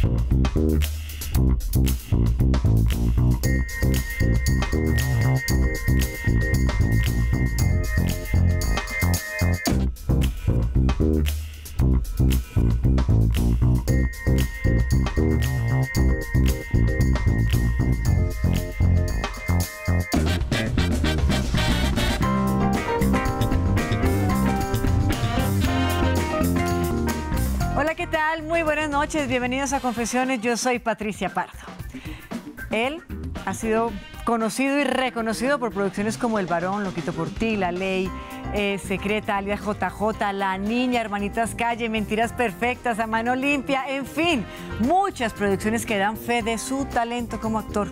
Thank ¿qué tal? Muy buenas noches, bienvenidos a Confesiones, yo soy Patricia Pardo. Él ha sido conocido y reconocido por producciones como El Varón, Loquito por ti, La Ley, eh, Secreta, alias JJ, La Niña, Hermanitas Calle, Mentiras Perfectas, A Mano Limpia, en fin, muchas producciones que dan fe de su talento como actor.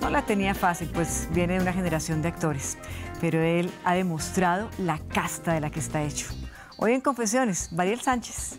No la tenía fácil, pues viene de una generación de actores, pero él ha demostrado la casta de la que está hecho. Hoy en Confesiones, Mariel Sánchez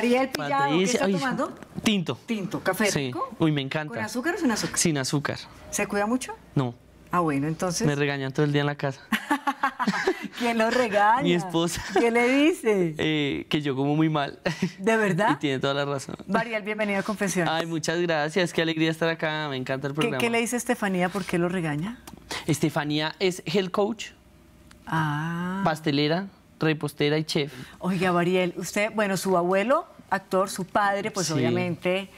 María Pillado, está tomando? tinto. Tinto, café sí. Uy, me encanta. ¿Con azúcar o sin azúcar? Sin azúcar. ¿Se cuida mucho? No. Ah, bueno, entonces... Me regañan todo el día en la casa. ¿Quién lo regaña? Mi esposa. ¿Qué le dice? Eh, que yo como muy mal. ¿De verdad? y tiene toda la razón. Mariel, bienvenido a Confesiones. Ay, muchas gracias. Qué alegría estar acá. Me encanta el programa. ¿Qué, qué le dice Estefanía? ¿Por qué lo regaña? Estefanía es health coach. Ah. Pastelera repostera y chef. Oiga, Ariel, usted, bueno, su abuelo, actor, su padre, pues obviamente...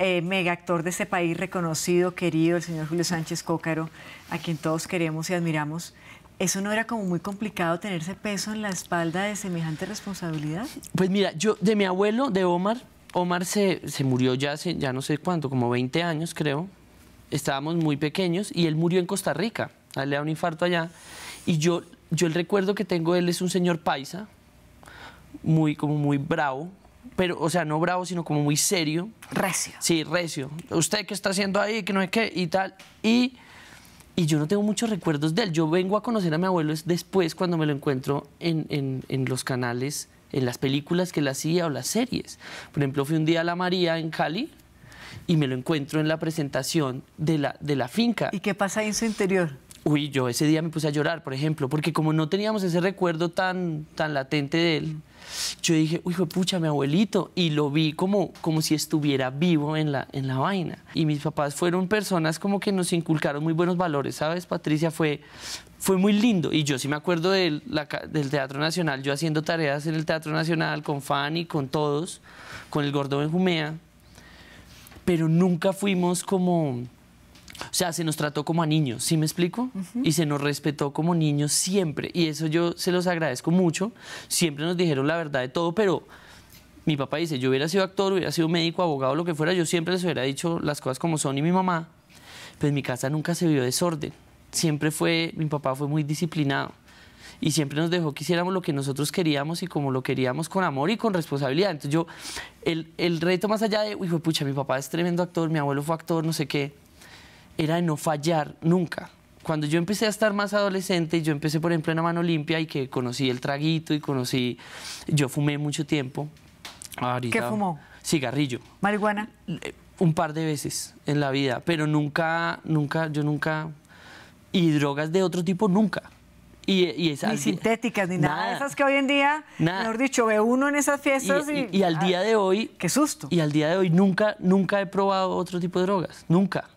Eh, mega actor de este país, reconocido, querido, el señor Julio Sánchez Cócaro, a quien todos queremos y admiramos. ¿Eso no era como muy complicado tenerse peso en la espalda de semejante responsabilidad? Pues mira, yo de mi abuelo, de Omar, Omar se, se murió ya hace, ya no sé cuánto, como 20 años creo. Estábamos muy pequeños y él murió en Costa Rica. le da un infarto allá. Y yo yo el recuerdo que tengo de él es un señor paisa, muy, como muy bravo, pero, o sea, no bravo, sino como muy serio. Recio. Sí, recio. ¿Usted qué está haciendo ahí? Que no es qué, y tal. Y, y yo no tengo muchos recuerdos de él. Yo vengo a conocer a mi abuelo después cuando me lo encuentro en, los canales, en las películas que él hacía o las series. Por ejemplo, fui un día a La María en Cali y me lo encuentro en la presentación de la, de la finca. ¿Y qué pasa ahí en su interior? uy, yo ese día me puse a llorar, por ejemplo, porque como no teníamos ese recuerdo tan, tan latente de él, yo dije, uy, pucha, mi abuelito, y lo vi como, como si estuviera vivo en la, en la vaina. Y mis papás fueron personas como que nos inculcaron muy buenos valores, ¿sabes? Patricia fue, fue muy lindo, y yo sí me acuerdo del Teatro Nacional, yo haciendo tareas en el Teatro Nacional con Fanny, con todos, con el Gordo Benjumea, pero nunca fuimos como o sea, se nos trató como a niños, ¿sí me explico? Y se nos respetó como niños siempre. Y eso yo se los agradezco mucho. Siempre nos dijeron la verdad de todo, pero mi papá dice, yo hubiera sido actor, hubiera sido médico, abogado, lo que fuera, yo siempre les hubiera dicho las cosas como son. Y mi mamá, pues mi casa nunca se vio desorden. Siempre fue, mi papá fue muy disciplinado y siempre nos dejó que hiciéramos lo que nosotros queríamos y como lo queríamos con amor y con responsabilidad. Entonces yo, el, reto más allá de, uy, pucha, mi papá es tremendo actor, mi abuelo fue actor, no sé qué, era de no fallar nunca. Cuando yo empecé a estar más adolescente, yo empecé, por ejemplo, en la mano limpia y que conocí el traguito y conocí... Yo fumé mucho tiempo. ¿Qué fumó? Cigarrillo. ¿Marihuana? Eh, un par de veces en la vida, pero nunca, nunca, yo nunca... Y drogas de otro tipo, nunca. Y, esas, ni sintéticas, ni nada, de esas que hoy en día, mejor dicho, ve uno en esas fiestas y... y, al ah, día de hoy... ¡Qué susto! Y al día de hoy nunca, nunca he probado otro tipo de drogas, nunca.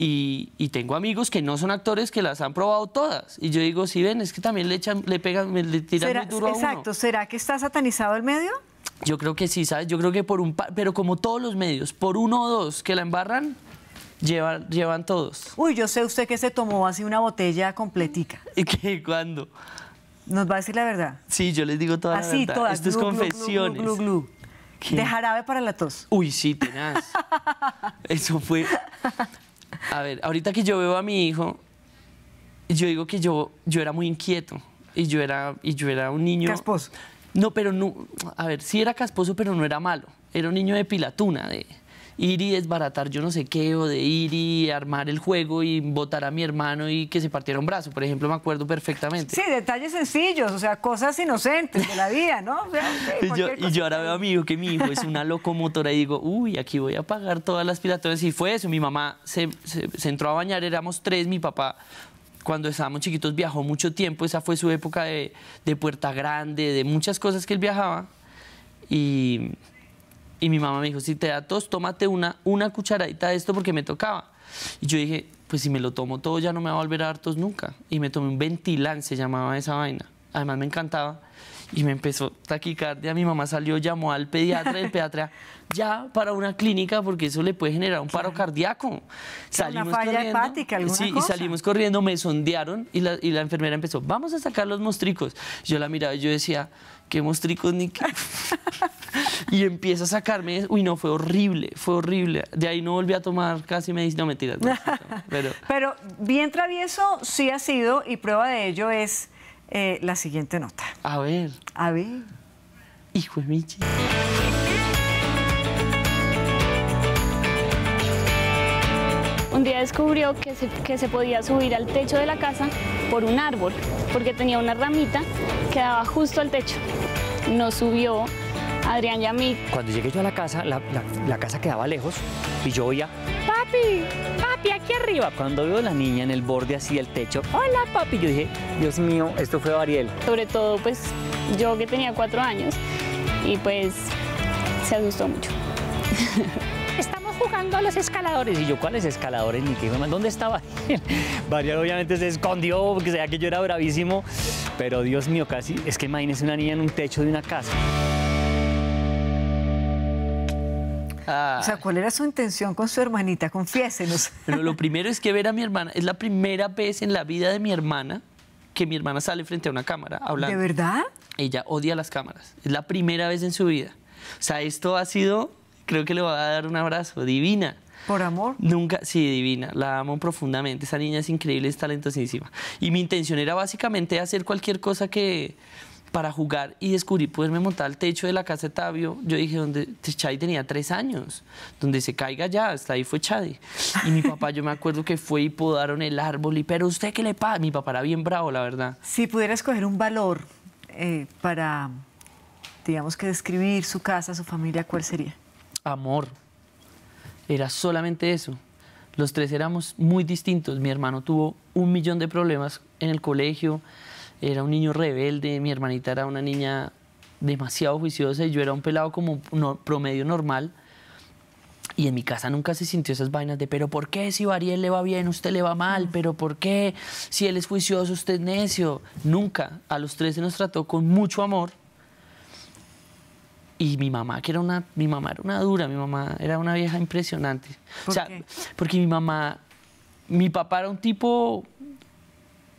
Y, tengo amigos que no son actores que las han probado todas. Y yo digo, si ven, es que también le echan, le pegan, le tiran muy duro a uno. Exacto, ¿será que está satanizado el medio? Yo creo que sí, ¿sabes? Yo creo que por un par, pero como todos los medios, por uno o dos que la embarran, llevan, llevan todos. Uy, yo sé usted que se tomó así una botella completica. ¿Y qué? ¿Cuándo? ¿Nos va a decir la verdad? Sí, yo les digo toda así, la verdad. todas. Esto es confesiones. ¿De jarabe para la tos? Uy, sí, tenaz. Eso fue... A ver, ahorita que yo veo a mi hijo, yo digo que yo, yo era muy inquieto y yo era, y yo era un niño... Casposo. No, pero no, a ver, sí era casposo, pero no era malo. Era un niño de pilatuna, de ir y desbaratar yo no sé qué, o de ir y armar el juego y votar a mi hermano y que se partiera un brazo, por ejemplo, me acuerdo perfectamente. Sí, detalles sencillos, o sea, cosas inocentes de la vida, ¿no? y, yo, ahora veo a mi hijo que mi hijo es una locomotora y digo, uy, aquí voy a pagar todas las pilatorias. Y fue eso, mi mamá se, se, entró a bañar, éramos tres, mi papá cuando estábamos chiquitos viajó mucho tiempo, esa fue su época de, de, Puerta Grande, de muchas cosas que él viajaba. Y y mi mamá me dijo, si te da tos, tómate una, una cucharadita de esto porque me tocaba. Y yo dije, pues si me lo tomo todo ya no me va a volver a dar tos nunca. Y me tomé un ventilante, se llamaba esa vaina. Además me encantaba. Y me empezó taquicardia, mi mamá salió, llamó al pediatra, el pediatra ya para una clínica porque eso le puede generar un paro cardíaco. Salimos una falla corriendo, hepática, sí, y salimos corriendo, me sondearon y la, y la enfermera empezó, vamos a sacar los mostricos. Yo la miraba y yo decía, qué mostricos ni y empieza a sacarme, uy, no, fue horrible, fue horrible. De ahí no volví a tomar casi me dice, no, pero... bien travieso sí ha sido y prueba de ello es eh, la siguiente nota. A ver. A ver. Hijo de Michi. Un día descubrió que que se podía subir al techo de la casa por un árbol, porque tenía una ramita que daba justo al techo. No subió Adrián y mí. Cuando llegué yo a la casa, la, casa quedaba lejos y yo oía, papi, papi, aquí arriba. Cuando veo a la niña en el borde así del techo, hola papi, yo dije, Dios mío, esto fue Ariel. Sobre todo, pues yo que tenía cuatro años y pues se asustó mucho. jugando a los escaladores. Y yo, ¿cuáles escaladores? Ni qué, ¿dónde estaba? Barrial obviamente se escondió porque sabía que yo era bravísimo. Pero Dios mío, casi, es que imagínese una niña en un techo de una casa. Ah. O sea, ¿cuál era su intención con su hermanita? Confiésenos. Pero lo primero es que ver a mi hermana, es la primera vez en la vida de mi hermana que mi hermana sale frente a una cámara hablando. ¿De verdad? Ella odia las cámaras. Es la primera vez en su vida. O sea, esto ha sido creo que le va a dar un abrazo. Divina. ¿Por amor? Nunca, sí, divina. La amo profundamente. Esa niña es increíble, es talentosísima. Y mi intención era básicamente hacer cualquier cosa que para jugar y descubrir, poderme montar al techo de la casa de Tabio. Yo dije, donde tenía tres años, donde se caiga ya, hasta ahí fue Chadi. Y mi papá, yo me acuerdo que fue y podaron el árbol y, pero usted qué le pasa. Mi papá era bien bravo, la verdad. Si pudiera escoger un valor eh, para, digamos que describir su casa, su familia, ¿cuál sería? amor. Era solamente eso. Los tres éramos muy distintos. Mi hermano tuvo un millón de problemas en el colegio. Era un niño rebelde. Mi hermanita era una niña demasiado juiciosa y yo era un pelado como un promedio normal. Y en mi casa nunca se sintió esas vainas de, pero ¿por qué si Ariel le va bien, usted le va mal? Mm. ¿Pero por qué si él es juicioso, usted es necio? Nunca. A los tres se nos trató con mucho amor, y mi mamá, que era una, mi mamá era una dura, mi mamá era una vieja impresionante. o sea, porque mi mamá, mi papá era un tipo,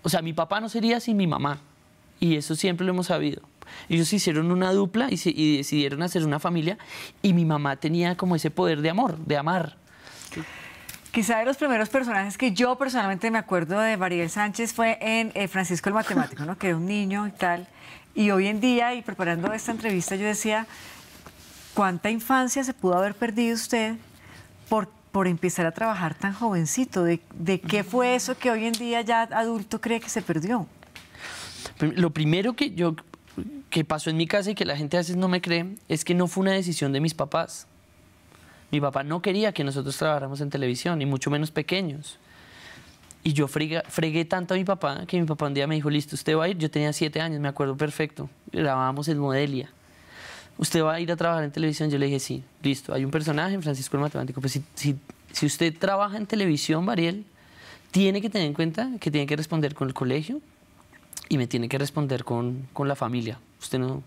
o sea, mi papá no sería sin mi mamá. Y eso siempre lo hemos sabido. Ellos hicieron una dupla y, decidieron hacer una familia y mi mamá tenía como ese poder de amor, de amar. Quizá de los primeros personajes que yo personalmente me acuerdo de Mariel Sánchez fue en eh, Francisco el Matemático, ¿no? que era un niño y tal. Y hoy en día, y preparando esta entrevista, yo decía, ¿cuánta infancia se pudo haber perdido usted por, por empezar a trabajar tan jovencito? ¿De, qué fue eso que hoy en día ya adulto cree que se perdió? Lo primero que yo que pasó en mi casa y que la gente a veces no me cree es que no fue una decisión de mis papás. Mi papá no quería que nosotros trabajáramos en televisión, y mucho menos pequeños. Y yo fregué tanto a mi papá que mi papá un día me dijo, listo, usted va a ir, yo tenía siete años, me acuerdo perfecto, grabábamos en Modelia. ¿Usted va a ir a trabajar en televisión? Yo le dije, sí, listo, hay un personaje Francisco el Matemático, pues si, usted trabaja en televisión, Mariel, tiene que tener en cuenta que tiene que responder con el colegio y me tiene que responder con, la familia. Usted no,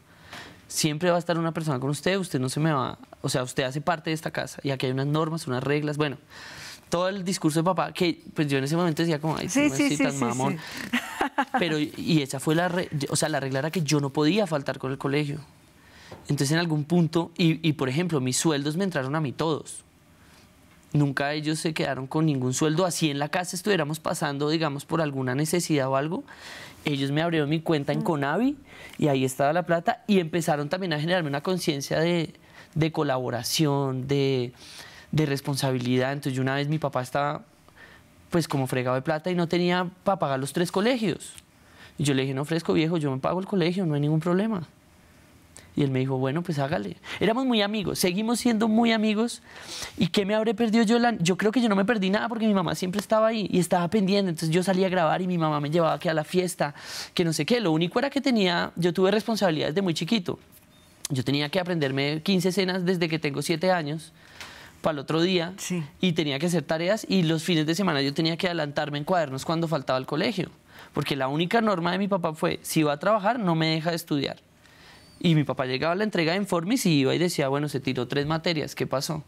siempre va a estar una persona con usted, usted no se me va, o sea, usted hace parte de esta casa y aquí hay unas normas, unas reglas, bueno todo el discurso de papá, que pues yo en ese momento decía como, ay, sí, no sí, sí, mamón. Pero, y esa fue la, o sea, la regla era que yo no podía faltar con el colegio. Entonces en algún punto, y, y por ejemplo, mis sueldos me entraron a mí todos. Nunca ellos se quedaron con ningún sueldo. Así en la casa estuviéramos pasando, digamos, por alguna necesidad o algo. Ellos me abrieron mi cuenta en mm. Conavi y ahí estaba la plata y empezaron también a generarme una conciencia de colaboración, de, de responsabilidad. Entonces yo una vez mi papá estaba pues como fregado de plata y no tenía para pagar los tres colegios. Y yo le dije, no ofrezco viejo, yo me pago el colegio, no hay ningún problema. Y él me dijo, bueno, pues hágale. Éramos muy amigos, seguimos siendo muy amigos. ¿Y qué me habré perdido yo? Yo creo que yo no me perdí nada porque mi mamá siempre estaba ahí y estaba pendiente. Entonces yo salía a grabar y mi mamá me llevaba aquí a la fiesta, que no sé qué. Lo único era que tenía, yo tuve responsabilidades de muy chiquito. Yo tenía que aprenderme 15 escenas desde que tengo 7 años para el otro día y tenía que hacer tareas y los fines de semana yo tenía que adelantarme en cuadernos cuando faltaba el colegio, porque la única norma de mi papá fue, si va a trabajar no me deja de estudiar. Y mi papá llegaba a la entrega de informes y iba y decía, bueno, se tiró tres materias, ¿qué pasó?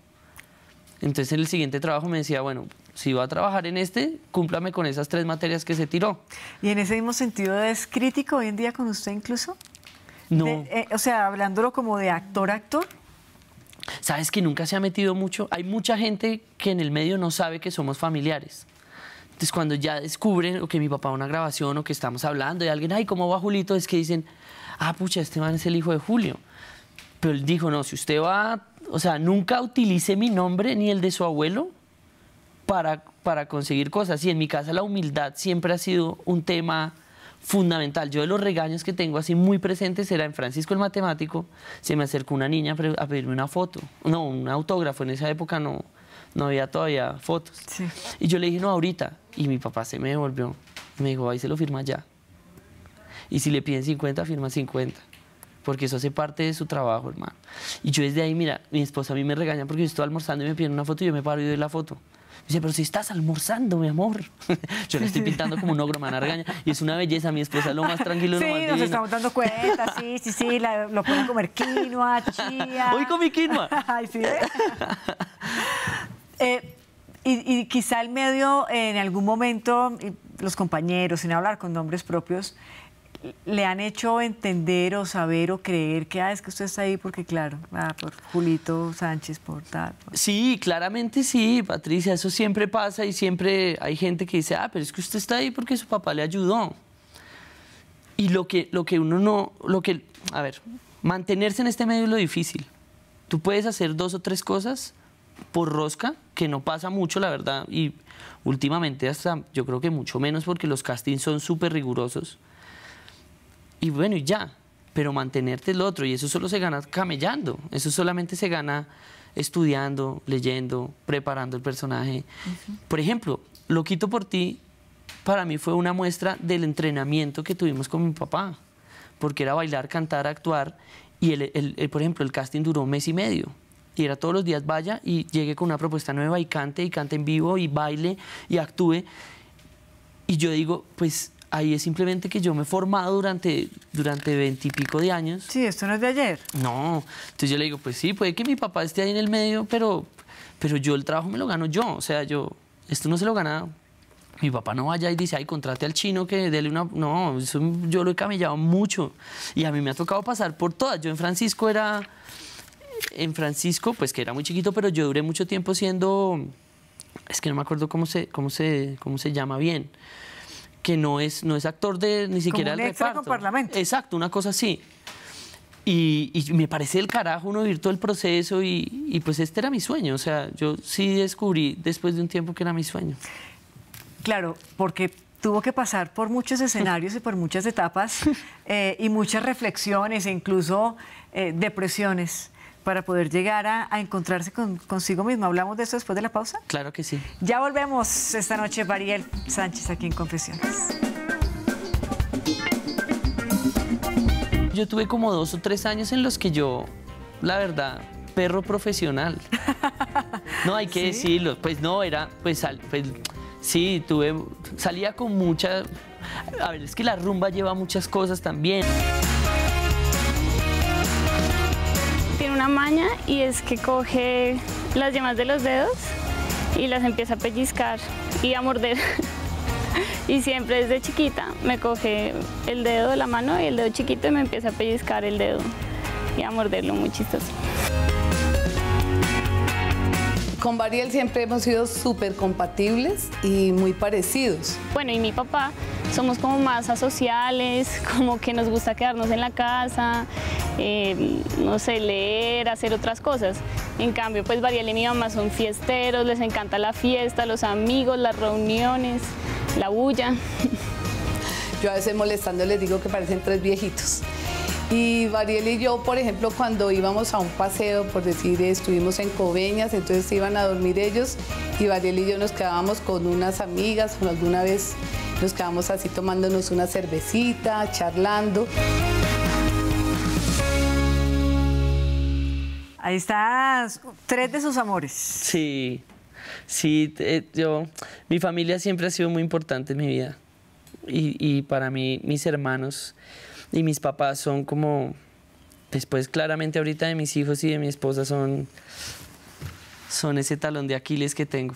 Entonces en el siguiente trabajo me decía, bueno, si va a trabajar en este, cúmplame con esas tres materias que se tiró. ¿Y en ese mismo sentido es crítico hoy en día con usted incluso? No. Eh, o sea, hablándolo como de actor-actor. ¿Sabes que nunca se ha metido mucho? Hay mucha gente que en el medio no sabe que somos familiares. Entonces, cuando ya descubren o que mi papá una grabación o que estamos hablando y alguien, ay, ¿cómo va Julito? Es que dicen, ah, pucha, este man es el hijo de Julio. Pero él dijo, no, si usted va, o sea, nunca utilice mi nombre ni el de su abuelo para, para conseguir cosas. Y en mi casa la humildad siempre ha sido un tema fundamental. Yo de los regaños que tengo así muy presentes era en Francisco el Matemático, se me acercó una niña a pedirme una foto, no, un autógrafo, en esa época no, no había todavía fotos. Y yo le dije, no, ahorita. Y mi papá se me devolvió, me dijo, ahí se lo firma ya. Y si le piden 50, firma 50 porque eso hace parte de su trabajo, hermano. Y yo desde ahí, mira, mi esposa a mí me regaña porque yo estoy almorzando y me piden una foto y yo me paro y doy la foto dice, pero si estás almorzando, mi amor. Yo le estoy pintando como un ogro manargaña y es una belleza. Mi esposa lo más tranquilo. Sí, lo más nos estamos dando cuenta, sí, sí, sí. lo pueden comer quinoa, chía. Hoy comí quinoa. Ay, sí. eh, eh y, quizá el medio en algún momento, los compañeros, sin hablar con nombres propios, le han hecho entender o saber o creer que ah, es que usted está ahí porque, claro, ah, por Julito Sánchez, por tal. Sí, claramente sí, Patricia, eso siempre pasa y siempre hay gente que dice, ah, pero es que usted está ahí porque su papá le ayudó. Y lo que, lo que uno no, lo que, a ver, mantenerse en este medio es lo difícil. Tú puedes hacer dos o tres cosas por rosca, que no pasa mucho, la verdad, y últimamente hasta yo creo que mucho menos porque los castings son súper rigurosos y bueno, y ya. Pero mantenerte el otro, y eso solo se gana camellando, eso solamente se gana estudiando, leyendo, preparando el personaje. Por ejemplo, Lo quito por ti, para mí fue una muestra del entrenamiento que tuvimos con mi papá, porque era bailar, cantar, actuar, y por ejemplo, el casting duró un mes y medio. Y era todos los días vaya y llegue con una propuesta nueva y cante y cante en vivo y baile y actúe. Y yo digo, pues ahí es simplemente que yo me he formado durante durante veintipico de años. Sí, esto no es de ayer. No, entonces yo le digo, pues sí, puede que mi papá esté ahí en el medio, pero, pero yo el trabajo me lo gano yo, o sea, yo, esto no se lo gana. Mi papá no vaya y dice, ay, contrate al chino que dele una... No, yo lo he camellado mucho y a mí me ha tocado pasar por todas. Yo en Francisco era... En Francisco, pues que era muy chiquito, pero yo duré mucho tiempo siendo... Es que no me acuerdo cómo se, cómo se, cómo se llama bien que no es, no es actor de ni siquiera el Con parlamento. Exacto, una cosa así. Y, me parece el carajo uno vivir todo el proceso y, pues este era mi sueño. O sea, yo sí descubrí después de un tiempo que era mi sueño. Claro, porque tuvo que pasar por muchos escenarios y por muchas etapas eh, y muchas reflexiones e incluso eh, depresiones para poder llegar a, encontrarse con, consigo mismo. ¿Hablamos de eso después de la pausa? Claro que sí. Ya volvemos esta noche, Mariel Sánchez, aquí en Confesiones. Yo tuve como dos o tres años en los que yo, la verdad, perro profesional. No, hay que decirlo. Pues no, era, pues, pues, sí, tuve, salía con mucha... A ver, es que la rumba lleva muchas cosas también. una maña y es que coge las yemas de los dedos y las empieza a pellizcar y a morder. y siempre desde chiquita me coge el dedo de la mano y el dedo chiquito y me empieza a pellizcar el dedo y a morderlo muy chistoso. Con Bariel siempre hemos sido súper compatibles y muy parecidos. Bueno, y mi papá, somos como más asociales, como que nos gusta quedarnos en la casa, eh, no sé, leer, hacer otras cosas. En cambio, pues Bariel y mi mamá son fiesteros, les encanta la fiesta, los amigos, las reuniones, la bulla. Yo a veces molestando les digo que parecen tres viejitos. Y variel y yo, por ejemplo, cuando íbamos a un paseo, por decir, estuvimos en cobeñas entonces iban a dormir ellos y variel y yo nos quedábamos con unas amigas, o alguna vez nos quedábamos así tomándonos una cervecita, charlando. Ahí estás, tres de sus amores. Sí, sí, eh, yo, mi familia siempre ha sido muy importante en mi vida y para mí, mis hermanos y mis papás son como, después pues, claramente ahorita de mis hijos y de mi esposa son, son ese talón de Aquiles que tengo.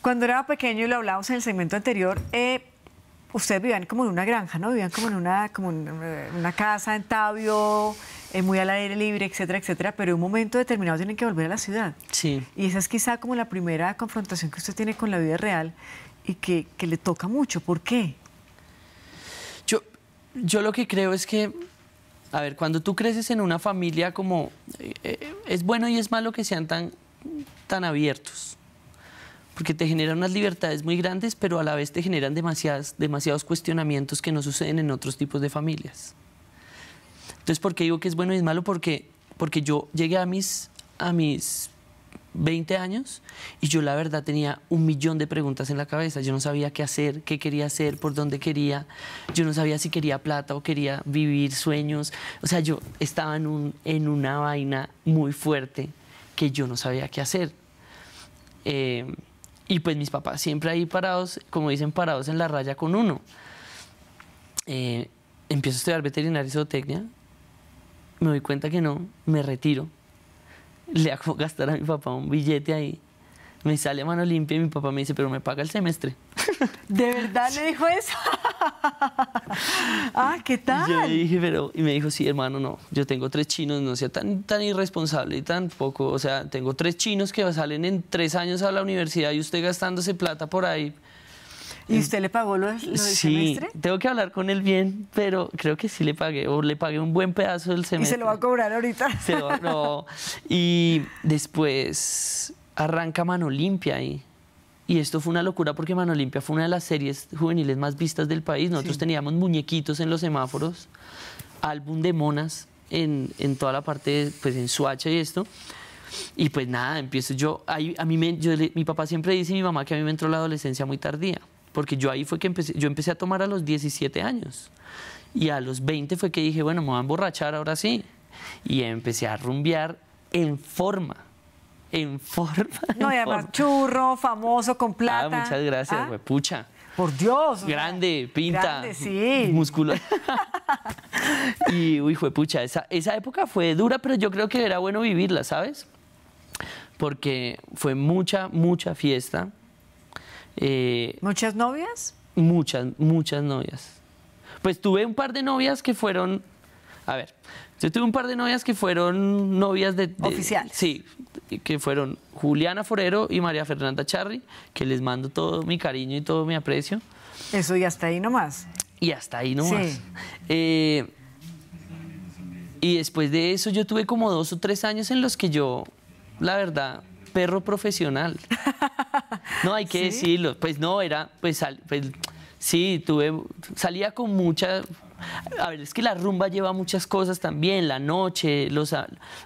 Cuando era pequeño, y lo hablamos en el segmento anterior, eh, ustedes vivían como en una granja, ¿no? Vivían como en una, como eh, una casa en Tabio, eh, muy al aire libre, etcétera, etcétera, pero en un momento determinado tienen que volver a la ciudad. Sí. Y esa es quizá como la primera confrontación que usted tiene con la vida real y que, que le toca mucho. ¿Por qué? yo lo que creo es que, a ver, cuando tú creces en una familia como, eh, eh, es bueno y es malo que sean tan, tan abiertos, porque te generan unas libertades muy grandes, pero a la vez te generan demasiados cuestionamientos que no suceden en otros tipos de familias. Entonces, ¿por qué digo que es bueno y es malo? Porque, porque yo llegué a mis, a mis 20 años y yo la verdad tenía un millón de preguntas en la cabeza. Yo no sabía qué hacer, qué quería hacer, por dónde quería. Yo no sabía si quería plata o quería vivir sueños. O sea, yo estaba en, una vaina muy fuerte que yo no sabía qué hacer. Eh, y pues mis papás siempre ahí parados, como dicen, parados en la raya con uno. Eh, empiezo a estudiar veterinaria y zootecnia. Me doy cuenta que no, me retiro le hago gastar a mi papá un billete ahí. Me sale a mano limpia y mi papá me dice, pero me paga el semestre. ¿De verdad le dijo eso? ah, ¿qué tal? Yo pero, y me dijo, sí, hermano, no, yo tengo tres chinos, no sea tan, tan irresponsable y tan poco, o sea, tengo tres chinos que salen en tres años a la universidad y usted gastándose plata por ahí ¿Y usted le pagó lo, del del sí, tengo que hablar con él bien, pero creo que sí le pagué, o le pagué un buen pedazo del semestre. ¿Y se lo va a cobrar ahorita? Se lo, no. Y después arranca Mano Limpia ahí. Y esto fue una locura porque Mano Limpia fue una de las series juveniles más vistas del país. Nosotros teníamos muñequitos en los semáforos, álbum de monas en, en toda la parte, pues en Suacha y esto. Y pues nada, empiezo yo. Ahí, a mí mi papá siempre dice mi mamá que a mí me entró la adolescencia muy tardía porque yo ahí fue que empecé, yo empecé a tomar a los 17 años. Y a los 20 fue que dije, bueno, me voy a emborrachar ahora sí. Y empecé a rumbear en forma. En forma. No, ya y churro, famoso, con ah, plata. Ah, muchas gracias, ¿Ah? pucha. Por Dios. Grande, pinta. Grande, sí. Músculo. y, uy, pucha, esa, esa época fue dura, pero yo creo que era bueno vivirla, ¿sabes? Porque fue mucha, mucha fiesta eh, ¿Muchas novias? Muchas, muchas novias. Pues tuve un par de novias que fueron, a ver, yo tuve un par de novias que fueron novias de... oficial Oficiales. Sí, que fueron Juliana Forero y María Fernanda Charri, que les mando todo mi cariño y todo mi aprecio. Eso y hasta ahí nomás. Y hasta ahí nomás. Eh, y después de eso yo tuve como dos o tres años en los que yo, la verdad, perro profesional. No, hay que decirlo. Pues no, era, pues, pues, sí, tuve, salía con mucha, a ver, es que la rumba lleva muchas cosas también, la noche, los,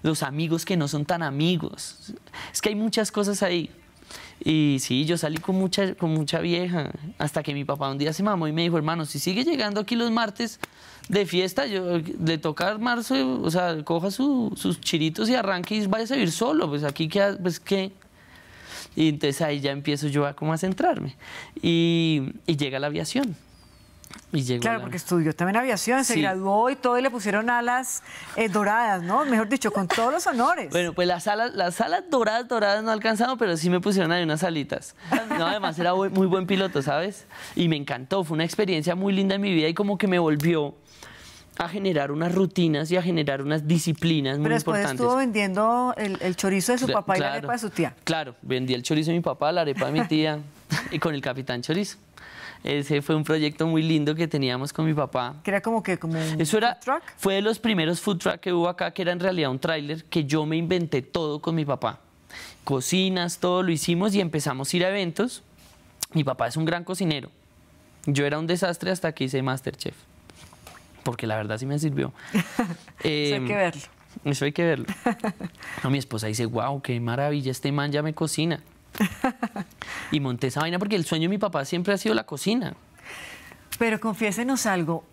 los amigos que no son tan amigos. Es que hay muchas cosas ahí. Y sí, yo salí con mucha, con mucha vieja, hasta que mi papá un día se mamó y me dijo, hermano, si sigue llegando aquí los martes de fiesta, yo, le toca marzo, o sea, coja sus chiritos y arranque y vaya a vivir solo, pues aquí que pues qué. Y entonces ahí ya empiezo yo a como a centrarme. Y, llega la aviación. claro, porque estudió también aviación, se graduó y todo y le pusieron alas eh, doradas, ¿no? Mejor dicho, con todos los honores. Bueno, pues las alas, las alas doradas, doradas no alcanzaron, pero sí me pusieron ahí unas alitas. No, además era muy buen piloto, ¿sabes? Y me encantó, fue una experiencia muy linda en mi vida y como que me volvió a generar unas rutinas y a generar unas disciplinas muy Pero después estuvo vendiendo el, chorizo de su papá y la arepa de su tía. Claro, vendí el chorizo de mi papá, la arepa de mi tía y con el capitán chorizo. Ese fue un proyecto muy lindo que teníamos con mi papá. Que era como que como un Eso era, food truck? Fue de los primeros food truck que hubo acá, que era en realidad un tráiler que yo me inventé todo con mi papá. Cocinas, todo lo hicimos y empezamos a ir a eventos. Mi papá es un gran cocinero. Yo era un desastre hasta que hice Masterchef porque la verdad sí me sirvió. eso hay que em, verlo. Eso hay que verlo. A mi esposa dice, wow, qué maravilla, este man ya me cocina. y monté esa vaina porque el sueño de mi papá siempre ha sido la cocina. Pero confiésenos algo,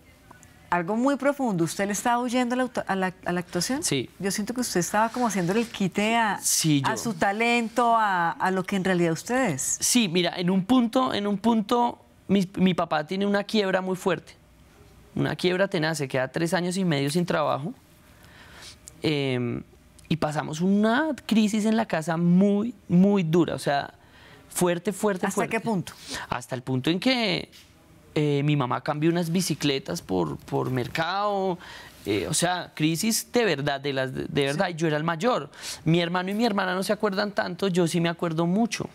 algo muy profundo. ¿Usted le estaba huyendo a la, actuación? Sí. Yo siento que usted estaba como haciéndole el quite a, su talento, a, lo que en realidad usted es. Sí, mira, en un punto, en un punto, mi papá tiene una quiebra muy fuerte una quiebra tenaz, se queda tres años y medio sin trabajo. Em, y pasamos una crisis en la casa muy, muy dura, o sea, fuerte, fuerte, fuerte. ¿Hasta qué punto? Hasta el punto en que eh, mi mamá cambió unas bicicletas por, por mercado, eh, o sea, crisis de verdad, de, las, de, verdad, yo era el mayor. Mi hermano y mi hermana no se acuerdan tanto, yo sí me acuerdo mucho.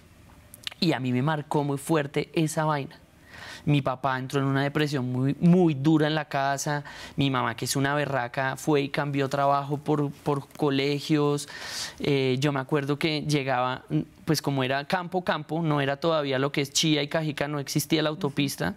Y a mí me marcó muy fuerte esa vaina mi papá entró en una depresión muy, muy dura en la casa, mi mamá, que es una berraca, fue y cambió trabajo por, colegios. Eh, yo me acuerdo que llegaba, pues como era campo, campo, no era todavía lo que es Chía y Cajica, no existía la autopista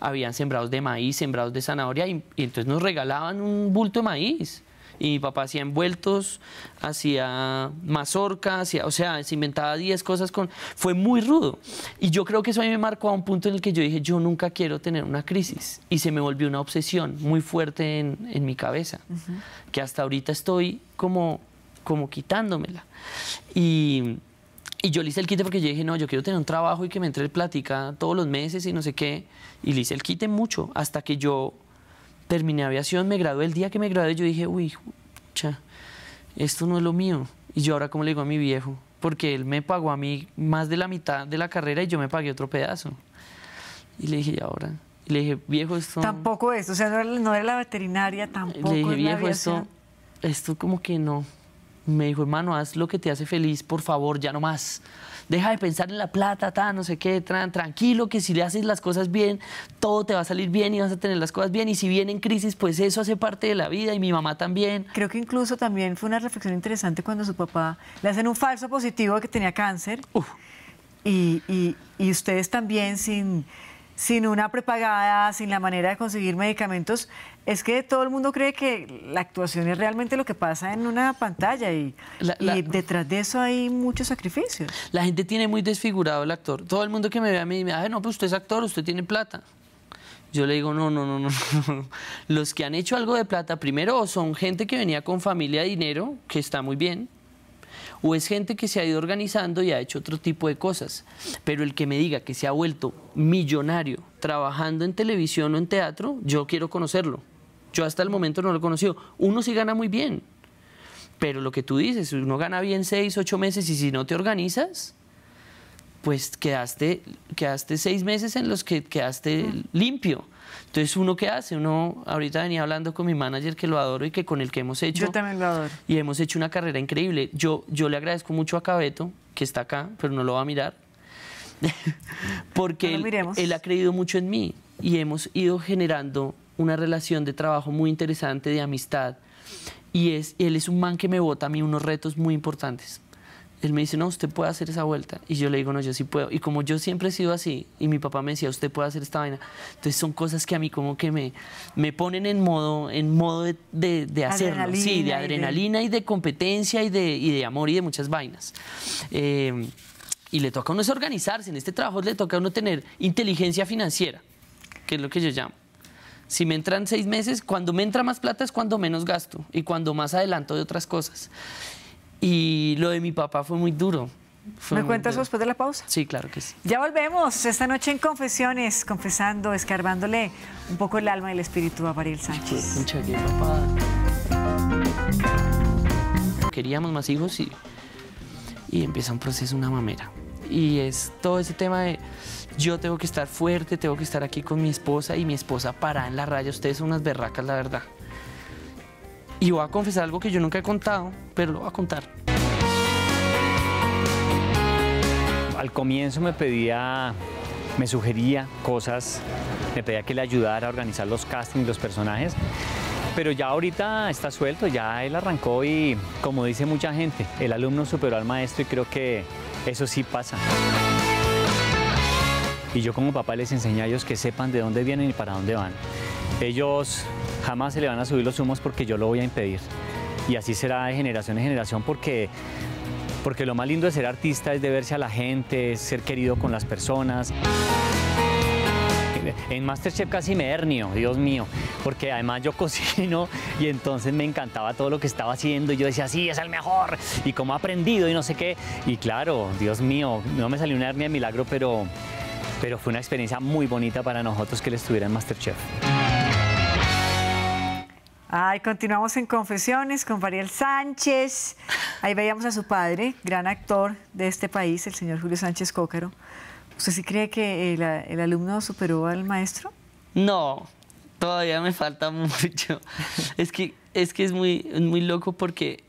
habían sembrados de maíz, sembrados de zanahoria, y, entonces nos regalaban un bulto de maíz. Y mi papá hacía envueltos, hacía mazorca, o sea, se inventaba 10 cosas con... Fue muy rudo. Y yo creo que eso a mí me marcó a un punto en el que yo dije, yo nunca quiero tener una crisis. Y se me volvió una obsesión muy fuerte en, en mi cabeza, que hasta ahorita estoy como, como quitándomela. Y... Y yo le hice el quite porque yo dije, no, yo quiero tener un trabajo y que me entre el platica todos los meses y no sé qué. Y le hice el quite mucho hasta que yo terminé aviación, me gradué. El día que me gradué yo dije, uy, cha, esto no es lo mío. Y yo ahora, ¿cómo le digo a mi viejo? Porque él me pagó a mí más de la mitad de la carrera y yo me pagué otro pedazo. Y le dije, ¿y ahora? Y le dije, viejo, esto... Tampoco es, o sea, no la veterinaria, tampoco Le dije, viejo, esto, esto como que no. Me dijo, hermano, haz lo que te hace feliz, por favor, ya no más deja de pensar en la plata, ta, no sé qué, tranquilo, que si le haces las cosas bien, todo te va a salir bien y vas a tener las cosas bien. Y si en crisis, pues eso hace parte de la vida y mi mamá también. Creo que incluso también fue una reflexión interesante cuando su papá le hacen un falso positivo de que tenía cáncer. y ustedes también sin sin una prepagada, sin la manera de conseguir medicamentos, es que todo el mundo cree que la actuación es realmente lo que pasa en una pantalla y, detrás de eso hay muchos sacrificios. La gente tiene muy desfigurado el actor. Todo el mundo que me ve a mí me dice, no, pues usted es actor, usted tiene plata. Yo le digo, no, no, no, no, Los que han hecho algo de plata, primero son gente que venía con familia, de dinero, que está muy bien, o es gente que se ha ido organizando y ha hecho otro tipo de cosas. Pero el que me diga que se ha vuelto millonario trabajando en televisión o en teatro, yo quiero conocerlo. Yo hasta el momento no lo he conocido. Uno sí gana muy bien, pero lo que tú dices, uno gana bien seis, ocho meses y si no te organizas, pues quedaste, quedaste seis meses en los que quedaste limpio. Entonces, ¿uno qué hace? Uno, ahorita venía hablando con mi manager, que lo adoro y que con el que hemos hecho... Yo también lo adoro. Y hemos hecho una carrera increíble. Yo, yo le agradezco mucho a Cabeto, que está acá, pero no lo va a mirar, porque él, él ha creído mucho en mí y hemos ido generando una relación de trabajo muy interesante, de amistad. Y es, él es un man que me bota a mí unos retos muy importantes. Él me dice, no, usted puede hacer esa vuelta. Y yo le digo, no, yo sí puedo. Y como yo siempre he sido así, y mi papá me decía, usted puede hacer esta vaina. Entonces son cosas que a mí como que me, me ponen en modo, en modo de, de, hacerlo. sí, de adrenalina y de, competencia y de, amor y de muchas vainas. Eh, y le toca a uno es organizarse. En este trabajo le toca a uno tener inteligencia financiera, que es lo que yo llamo. Si me entran seis meses, cuando me entra más plata es cuando menos gasto y cuando más adelanto de otras cosas. Y lo de mi papá fue muy duro. ¿Me cuentas eso después de la pausa? Sí, claro que sí. Ya volvemos esta noche en Confesiones, confesando, escarbándole un poco el alma y el espíritu a Ariel Sánchez. Muchas gracias, papá. Queríamos más hijos y, y empieza un proceso, una mamera. Y es todo ese tema de yo tengo que estar fuerte, tengo que estar aquí con mi esposa y mi esposa para en la raya. Ustedes son unas berracas, la verdad. Y voy a confesar algo que yo nunca he contado, pero lo voy a contar. Al comienzo me pedía, me sugería cosas, me pedía que le ayudara a organizar los castings, los personajes, pero ya ahorita está suelto, ya él arrancó y como dice mucha gente, el alumno superó al maestro y creo que eso sí pasa. Y yo como papá les enseño a ellos que sepan de dónde vienen y para dónde van. Ellos Jamás se le van a subir los humos porque yo lo voy a impedir. Y así será de generación en generación porque, porque lo más lindo de ser artista es de verse a la gente, es ser querido con las personas. En Masterchef casi me hernio, Dios mío, porque además yo cocino y entonces me encantaba todo lo que estaba haciendo y yo decía, sí, es el mejor y cómo he aprendido y no sé qué. Y claro, Dios mío, no me salió una hernia de milagro, pero, pero fue una experiencia muy bonita para nosotros que le estuviera en Masterchef. Ay, continuamos en Confesiones con Mariel Sánchez. Ahí veíamos a su padre, gran actor de este país, el señor Julio Sánchez Cócaro. ¿Usted sí cree que el, alumno superó al maestro? No, todavía me falta mucho. es que es, muy, loco porque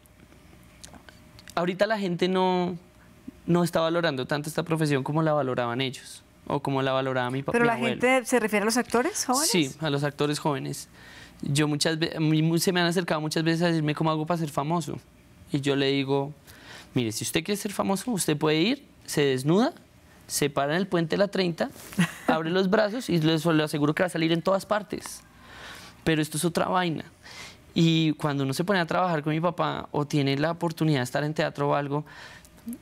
ahorita la gente no, está valorando tanto esta profesión como la valoraban ellos o como la valoraba mi papá. ¿Pero la gente se refiere a los actores jóvenes? Sí, a los actores jóvenes yo muchas veces, se me han acercado muchas veces a decirme cómo hago para ser famoso. Y yo le digo, mire, si usted quiere ser famoso, usted puede ir, se desnuda, se para en el puente de la 30, abre los brazos y le aseguro que va a salir en todas partes. Pero esto es otra vaina. Y cuando uno se pone a trabajar con mi papá o tiene la oportunidad de estar en teatro o algo,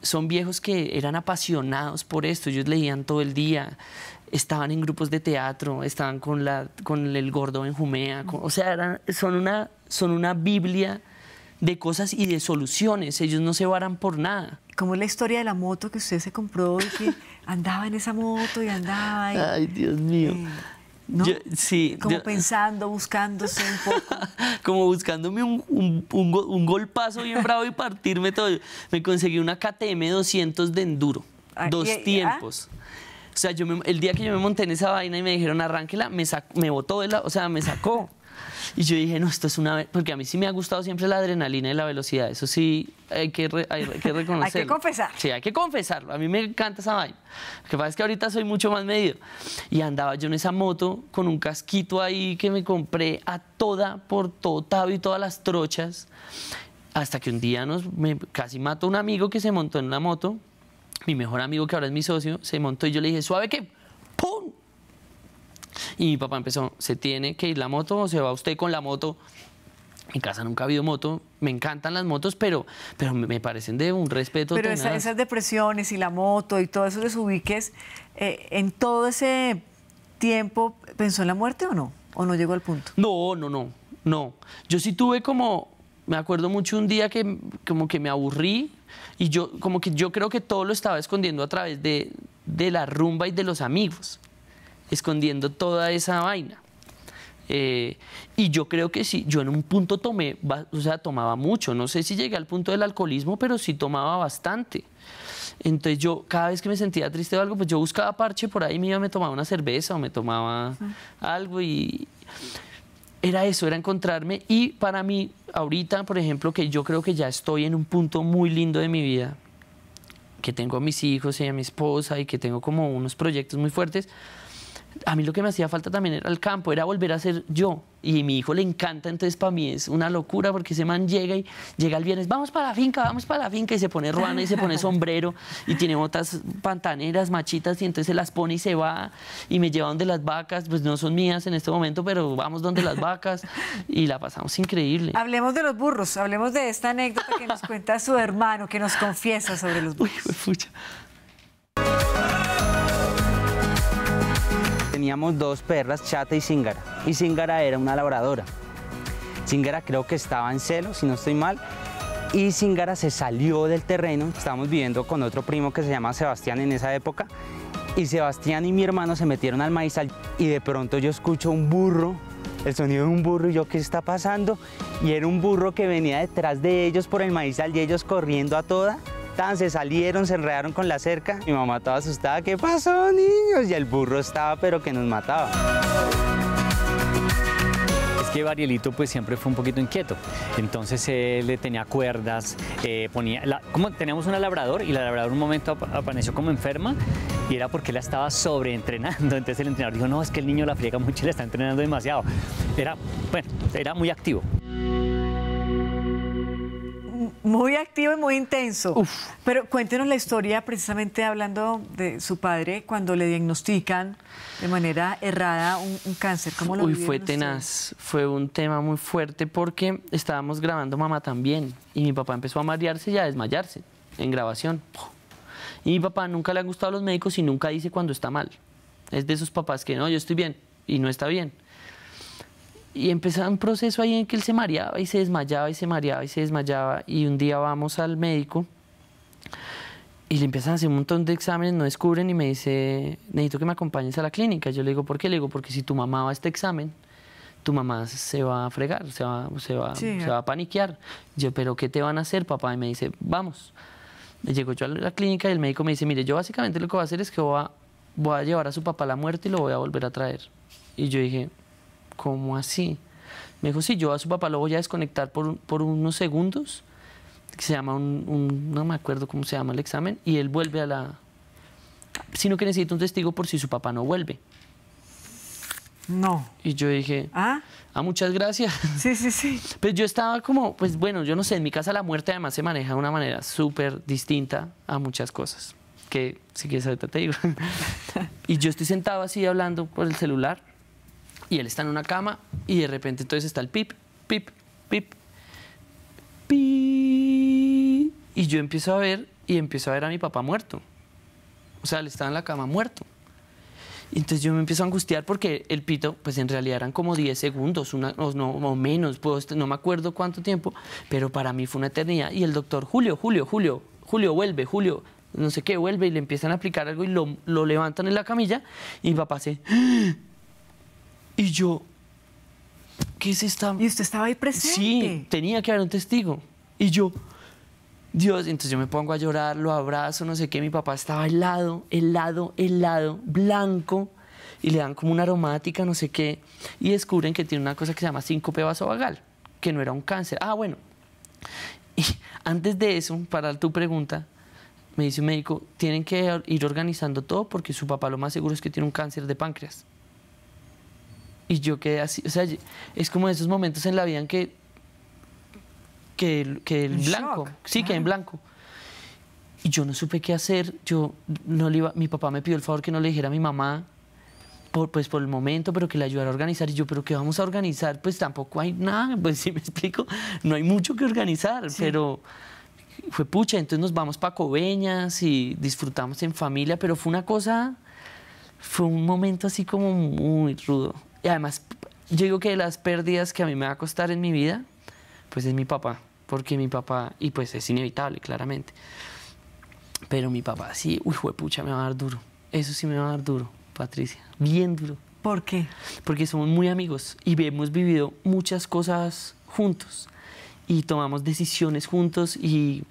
son viejos que eran apasionados por esto, ellos leían todo el día, estaban en grupos de teatro, estaban con, la, con el gordo en Jumea, o sea, son, una, son una biblia de cosas y de soluciones, ellos no se varan por nada. Como la historia de la moto que usted se compró y que andaba en esa moto y andaba. Ay, Dios mío. Eh, sí. Como pensando, buscándose un poco. Como buscándome un, un, golpazo bien bravo y partirme todo. Me conseguí una KTM 200 de enduro, ah, dos ah. tiempos. O sea, yo el día que yo me monté en esa vaina y me dijeron, arránquela, me, sacó, me botó de la, o sea, me sacó. Y yo dije, no, esto es una... Porque a mí sí me ha gustado siempre la adrenalina y la velocidad. Eso sí, hay que, hay que reconocerlo. hay que confesar. Sí, hay que confesarlo. A mí me encanta esa vaina. Lo que pasa es que ahorita soy mucho más medido. Y andaba yo en esa moto con un casquito ahí que me compré a toda, por todo y todas las trochas. Hasta que un día nos, casi mató un amigo que se montó en la moto mi mejor amigo que ahora es mi socio, se montó y yo le dije, suave que, ¡pum! Y mi papá empezó, se tiene que ir la moto o se va usted con la moto. En casa nunca ha habido moto, me encantan las motos, pero, pero me parecen de un respeto. Pero esas depresiones y la moto y todo esos desubiques, eh, en todo ese tiempo, ¿pensó en la muerte o no? ¿O no llegó al punto? No, no, no, no. Yo sí tuve como, me acuerdo mucho un día que como que me aburrí y yo, como que yo creo que todo lo estaba escondiendo a través de, la rumba y de los amigos, escondiendo toda esa vaina. Eh, y yo creo que sí, yo en un punto tomé, o sea, tomaba mucho, no sé si llegué al punto del alcoholismo, pero sí tomaba bastante. Entonces yo cada vez que me sentía triste o algo, pues yo buscaba parche por ahí, me iba, me tomaba una cerveza o me tomaba algo y era eso, era encontrarme y para mí ahorita, por ejemplo, que yo creo que ya estoy en un punto muy lindo de mi vida, que tengo a mis hijos y a mi esposa y que tengo como unos proyectos muy fuertes, a mí lo que me hacía falta también era el campo, era volver a ser yo. Y mi hijo le encanta, entonces para mí es una locura porque ese man llega y llega el viernes, vamos para la finca, vamos para la finca, y se pone ruana y se pone sombrero y tiene botas pantaneras, machitas, y entonces se las pone y se va y me lleva donde las vacas, pues no son mías en este momento, pero vamos donde las vacas y la pasamos increíble. Hablemos de los burros, hablemos de esta anécdota que nos cuenta su hermano, que nos confiesa sobre los burros. Uy, teníamos dos perras, Chata y Singara Y Zingara era una labradora. Zingara creo que estaba en celo, si no estoy mal. Y Zingara se salió del terreno. Estábamos viviendo con otro primo que se llama Sebastián en esa época. Y Sebastián y mi hermano se metieron al maizal y de pronto yo escucho un burro, el sonido de un burro y yo, ¿qué está pasando? Y era un burro que venía detrás de ellos por el maizal y ellos corriendo a toda se salieron, se enredaron con la cerca. Mi mamá estaba asustada, ¿qué pasó, niños? Y el burro estaba, pero que nos mataba. Es que Varielito pues siempre fue un poquito inquieto, entonces él eh, le tenía cuerdas, eh, ponía, como teníamos una labrador y la labrador un momento apareció como enferma y era porque la estaba sobreentrenando, entonces el entrenador dijo, no, es que el niño la friega mucho y la está entrenando demasiado, era, bueno, era muy activo, muy activo y muy intenso. Pero cuéntenos la historia, precisamente hablando de su padre, cuando le diagnostican de manera errada un, cáncer. ¿Cómo lo Uy, fue tenaz. Fue un tema muy fuerte porque estábamos grabando Mamá también y mi papá empezó a marearse y a desmayarse en grabación. Y mi papá nunca le han gustado los médicos y nunca dice cuando está mal. Es de esos papás que no, yo estoy bien y no está bien y empezaba un proceso ahí en que él se mareaba y se desmayaba y se mareaba y se desmayaba. Y un día vamos al médico y le empiezan a hacer un montón de exámenes, no descubren y me dice, necesito que me acompañes a la clínica. Yo le digo, ¿por qué? Le digo, porque si tu mamá va a este examen, tu mamá se va a fregar, se va, se a paniquear. Yo, ¿pero qué te van a hacer, papá? Y me dice, vamos. Llego yo a la clínica y el médico me dice, mire, yo básicamente lo que voy a hacer es que voy a llevar a su papá a la muerte y lo voy a volver a traer. Y yo dije, ¿cómo así? Me dijo, sí, yo a su papá lo voy a desconectar por, unos segundos, que se llama un, no me acuerdo cómo se llama el examen, y él vuelve a la... Sino que necesita un testigo por si su papá no vuelve. No. Y yo dije, ¿Ah? ah, muchas gracias. Sí, sí, sí. Pues yo estaba como, pues bueno, yo no sé, en mi casa la muerte además se maneja de una manera súper distinta a muchas cosas, que si quieres ahorita te digo. y yo estoy sentado así hablando por el celular y él está en una cama y de repente entonces está el pip, pip, pip, pi. Y yo empiezo a ver y empiezo a ver a mi papá muerto. O sea, él estaba en la cama muerto. Y entonces yo me empiezo a angustiar porque el pito, pues en realidad eran como 10 segundos, o, no, menos, no me acuerdo cuánto tiempo, pero para mí fue una eternidad. Y el doctor, Julio, Julio, Julio, Julio, vuelve, Julio, no sé qué, vuelve y le empiezan a aplicar algo y lo, lo levantan en la camilla y mi papá se... Y yo, ¿qué se esta? Y usted estaba ahí presente. Sí, tenía que haber un testigo. Y yo, Dios, entonces yo me pongo a llorar, lo abrazo, no sé qué, mi papá estaba helado, helado, helado, blanco, y le dan como una aromática, no sé qué, y descubren que tiene una cosa que se llama síncope vasovagal, que no era un cáncer. Ah, bueno. Y antes de eso, para tu pregunta, me dice un médico, tienen que ir organizando todo porque su papá lo más seguro es que tiene un cáncer de páncreas. Y yo quedé así, o sea, es como esos momentos en la vida en que, que, el blanco, sí, que en blanco. Y yo no supe qué hacer, yo no mi papá me pidió el favor que no le dijera a mi mamá, por, pues por el momento, pero que le ayudara a organizar. Y yo, pero ¿qué vamos a organizar? Pues tampoco hay nada, pues si me explico, no hay mucho que organizar, pero fue pucha, entonces nos vamos para Coveñas y disfrutamos en familia, pero fue una cosa, fue un momento así como muy rudo. Y además, yo digo que las pérdidas que a mí me va a costar en mi vida, pues es mi papá, porque mi papá, y pues es inevitable, claramente. Pero mi papá sí, uy, pucha, me va a dar duro. Eso sí me va a dar duro, Patricia, bien duro. ¿Por qué? Porque somos muy amigos y hemos vivido muchas cosas juntos y tomamos decisiones juntos y,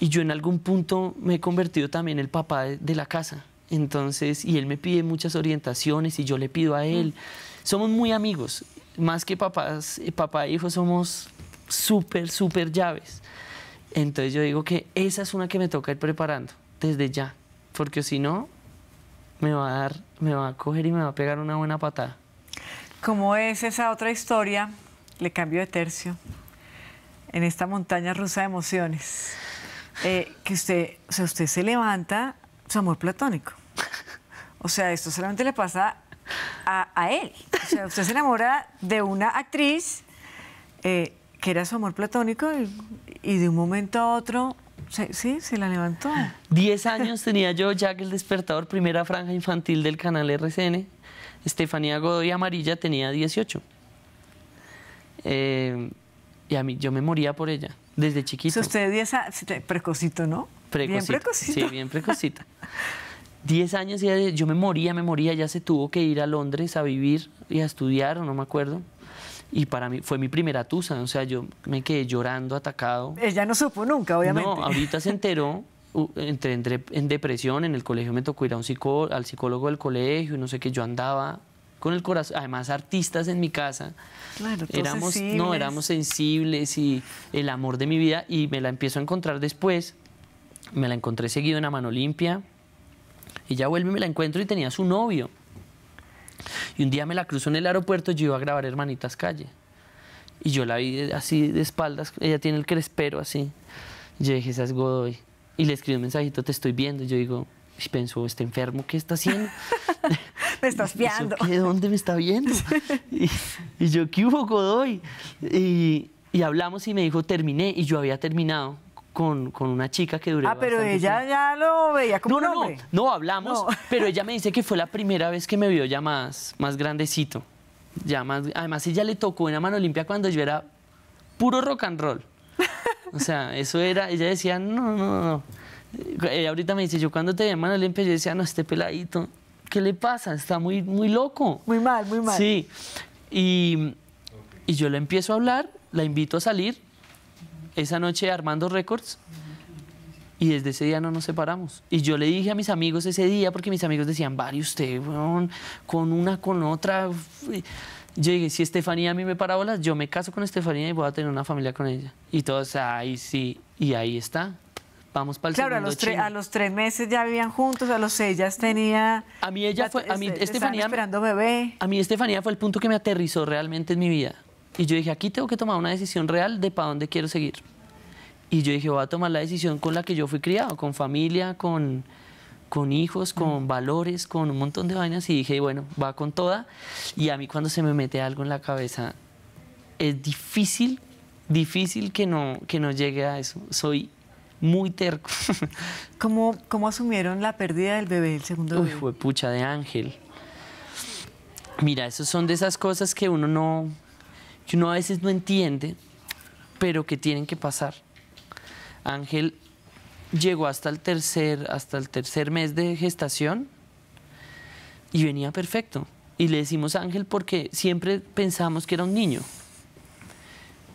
yo en algún punto me he convertido también en el papá de la casa entonces, y él me pide muchas orientaciones y yo le pido a él. Somos muy amigos, más que papás, eh, papá e hijo somos súper, súper llaves. Entonces yo digo que esa es una que me toca ir preparando desde ya, porque si no, me va a dar, me va a coger y me va a pegar una buena patada. ¿Cómo es esa otra historia? Le cambio de tercio. En esta montaña rusa de emociones. Eh, que usted, o usted se levanta su amor platónico. O sea, esto solamente le pasa a, él. O sea, usted se enamora de una actriz eh, que era su amor platónico y, de un momento a otro Sí, se la levantó. Diez años tenía yo Jack el Despertador, primera franja infantil del canal RCN. Estefanía Godoy Amarilla tenía 18. Eh, y a mí yo me moría por ella, desde chiquito. Usted 10 precocito, ¿no? Bien precocita. Sí, bien precocita. Diez años y yo me moría, me moría, ya se tuvo que ir a Londres a vivir y a estudiar, no me acuerdo. Y para mí fue mi primera tusa, o sea, yo me quedé llorando, atacado. Ella no supo nunca, obviamente. No, ahorita se enteró, entré, en depresión, en el colegio me tocó ir a un al psicólogo del colegio, no sé qué, yo andaba con el corazón, además artistas en mi casa. Claro, éramos, no, éramos sensibles y el amor de mi vida y me la empiezo a encontrar después me la encontré seguido en la Mano Limpia. Y ya vuelve y me la encuentro y tenía su novio. Y un día me la cruzó en el aeropuerto, yo iba a grabar Hermanitas Calle. Y yo la vi así de espaldas, ella tiene el crespero así. Yo dije, esa es Godoy. Y le escribí un mensajito, te estoy viendo. Y yo digo, y pensó, ¿está enfermo? ¿Qué está haciendo? me estás viendo. ¿De dónde me está viendo? y, yo, ¿qué hubo, Godoy? Y, y hablamos y me dijo, terminé. Y yo había terminado con, con una chica que duré Ah, pero ella ya lo veía como hombre. No, no, hablamos, pero ella me dice que fue la primera vez que me vio ya más, más grandecito. Ya más, además, ella le tocó una mano limpia cuando yo era puro rock and roll. O sea, eso era, ella decía, no, no, no. Ella ahorita me dice, yo cuando te veía mano limpia, yo decía, no, este peladito, ¿qué le pasa? Está muy, muy loco. Muy mal, muy mal. Sí. Y, y yo le empiezo a hablar, la invito a salir, esa noche armando récords y desde ese día no nos separamos. Y yo le dije a mis amigos ese día, porque mis amigos decían, Vale, usted, con una, con otra. Yo dije, si Estefanía a mí me bolas, yo me caso con Estefanía y voy a tener una familia con ella. Y todos, ahí sí, y ahí está. Vamos para el claro, segundo a los, a los tres meses ya vivían juntos, a los seis ya tenía... A mí ella este, Estefanía, esperando bebé. A mí Estefanía fue el punto que me aterrizó realmente en mi vida. Y yo dije, aquí tengo que tomar una decisión real de para dónde quiero seguir. Y yo dije, voy a tomar la decisión con la que yo fui criado, con familia, con, hijos, con mm. valores, con un montón de vainas. Y dije, bueno, va con toda. Y a mí cuando se me mete algo en la cabeza, es difícil, difícil que no, que no llegue a eso. Soy muy terco. ¿Cómo, asumieron la pérdida del bebé, el segundo bebé? Uy, fue pucha de ángel. Mira, esas son de esas cosas que uno no, que uno a veces no entiende, pero que tienen que pasar. Ángel llegó hasta el tercer, hasta el tercer mes de gestación y venía perfecto. Y le decimos Ángel porque siempre pensamos que era un niño.